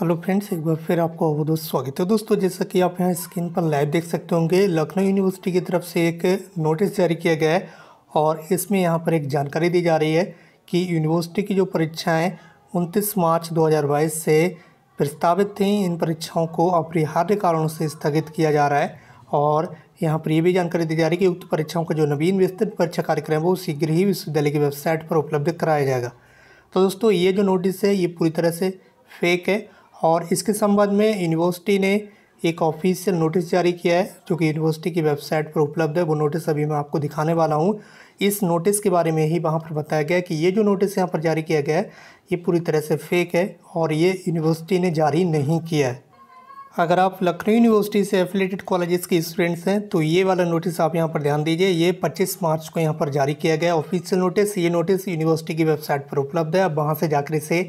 hello friends एक बार फिर आपको बहुत बहुत स्वागत है दोस्तों जैसा कि आप यहाँ स्क्रीन पर लाइव देख सकते होंगे लखनऊ यूनिवर्सिटी की तरफ से एक नोटिस जारी किया गया है और इसमें यहाँ पर एक जानकारी दी जा रही है कि यूनिवर्सिटी की जो परीक्षाएं 29 मार्च 2022 से प्रस्तावित थी इन परीक्षाओं को अपरिहार्य कारणों से स्थगित किया जा रहा है और यहाँ पर यह भी जानकारी दी जा रही है कि उक्त परीक्षाओं का जो नवीन विस्तृत परीक्षा कार्यक्रम है वो शीघ्र ही विश्वविद्यालय की वेबसाइट पर उपलब्ध कराया जाएगा तो दोस्तों ये जो नोटिस है ये पूरी तरह से फेक है और इसके संबंध में यूनिवर्सिटी ने एक ऑफिशियल नोटिस जारी किया है जो कि यूनिवर्सिटी की वेबसाइट पर उपलब्ध है वो नोटिस अभी मैं आपको दिखाने वाला हूँ इस नोटिस के बारे में ही वहाँ पर बताया गया कि ये जो नोटिस यहाँ पर जारी किया गया है ये पूरी तरह से फेक है और ये यूनिवर्सिटी ने जारी नहीं किया है अगर आप लखनऊ यूनिवर्सिटी से एफिलेटेड कॉलेजेस के स्टूडेंट्स हैं तो ये वाला नोटिस आप यहाँ पर ध्यान दीजिए ये 25 मार्च को यहाँ पर जारी किया गया ऑफिशियल नोटिस ये नोटिस यूनिवर्सिटी की वेबसाइट पर उपलब्ध है आप वहाँ से जाकर इसे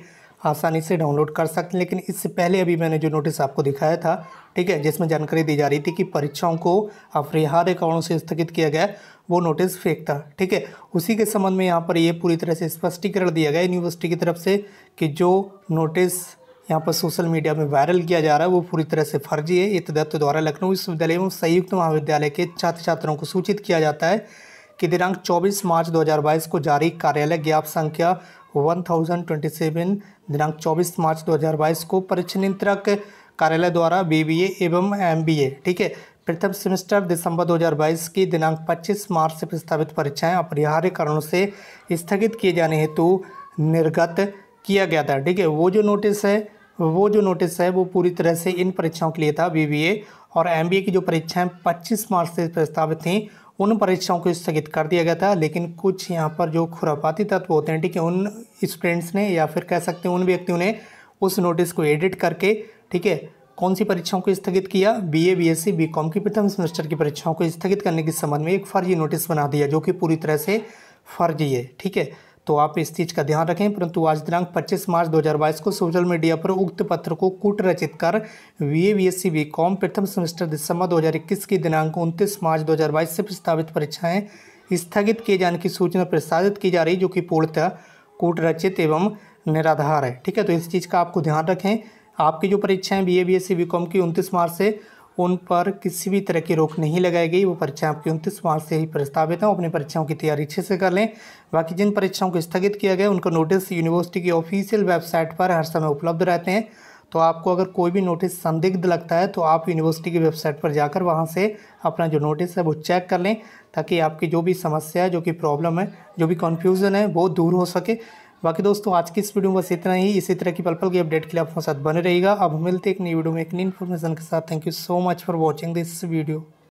आसानी से डाउनलोड कर सकते हैं लेकिन इससे पहले अभी मैंने जो नोटिस आपको दिखाया था ठीक है जिसमें जानकारी दी जा रही थी कि परीक्षाओं को अपरिहार्य कारणों से स्थगित किया गया वो नोटिस फेक था ठीक है उसी के संबंध में यहाँ पर ये पूरी तरह से स्पष्टीकरण दिया गया यूनिवर्सिटी की तरफ से कि जो नोटिस यहाँ पर सोशल मीडिया में वायरल किया जा रहा है वो पूरी तरह से फर्जी है ये तदत्व द्वारा लखनऊ विश्वविद्यालय एवं संयुक्त महाविद्यालय के छात्र छात्रों को सूचित किया जाता है कि दिनांक 24 मार्च 2022 को जारी कार्यालय ज्ञाप संख्या 1027 दिनांक 24 मार्च 2022 को परीक्षा नियंत्रक कार्यालय द्वारा बीबीए एवं एमबीए ठीक है प्रथम सेमेस्टर दिसंबर 2022 की दिनांक 25 मार्च से प्रस्तावित परीक्षाएं अपरिहार्य कारणों से स्थगित किए जाने हेतु निर्गत किया गया था ठीक है वो जो नोटिस है वो जो नोटिस है वो पूरी तरह से इन परीक्षाओं के लिए था बीबीए और एमबीए की जो परीक्षाएं 25 मार्च से प्रस्तावित थीं उन परीक्षाओं को स्थगित कर दिया गया था लेकिन कुछ यहाँ पर जो खुरापाती तत्व होते हैं ठीक है उन स्टूडेंट्स ने या फिर कह सकते हैं उन व्यक्तियों ने उस नोटिस को एडिट करके ठीक है कौन सी परीक्षाओं को स्थगित किया बीए बीएससी बीकॉम की प्रथम सेमेस्टर की परीक्षाओं को स्थगित करने के संबंध में एक फर्जी नोटिस बना दिया जो कि पूरी तरह से फर्जी है ठीक है तो आप इस चीज़ का ध्यान रखें परंतु आज दिनांक 25 मार्च 2022 को सोशल मीडिया पर उक्त पत्र को कूट रचित कर वी ए बीकॉम प्रथम सेमेस्टर दिसंबर 2021 की दिनांक 29 मार्च 2022 से प्रस्तावित परीक्षाएं स्थगित किए जाने की सूचना प्रसारित की जा रही जो कि पूर्णतः कूट रचित एवं निराधार है ठीक है तो इस चीज़ का आपको ध्यान रखें आपकी जो परीक्षाएँ B A B S C B com की उनतीस मार्च से उन पर किसी भी तरह की रोक नहीं लगाई गई वो परीक्षाएं आपकी उनतीस मार्च से ही प्रस्तावित हैं अपनी परीक्षाओं की तैयारी अच्छे से कर लें बाकी जिन परीक्षाओं को स्थगित किया गया उनका नोटिस यूनिवर्सिटी की ऑफिशियल वेबसाइट पर हर समय उपलब्ध रहते हैं तो आपको अगर कोई भी नोटिस संदिग्ध लगता है तो आप यूनिवर्सिटी की वेबसाइट पर जाकर वहाँ से अपना जो नोटिस है वो चेक कर लें ताकि आपकी जो भी समस्या है जो कि प्रॉब्लम है जो भी कन्फ्यूज़न है वो दूर हो सके बाकी दोस्तों आज की इस वीडियो में बस इतना ही इसी तरह की पल पल की अपडेट के लिए आपके साथ बने रहेगा अब मिलते एक नई वीडियो में एक नई इन्फॉर्मेशन के साथ thank you so much for watching this video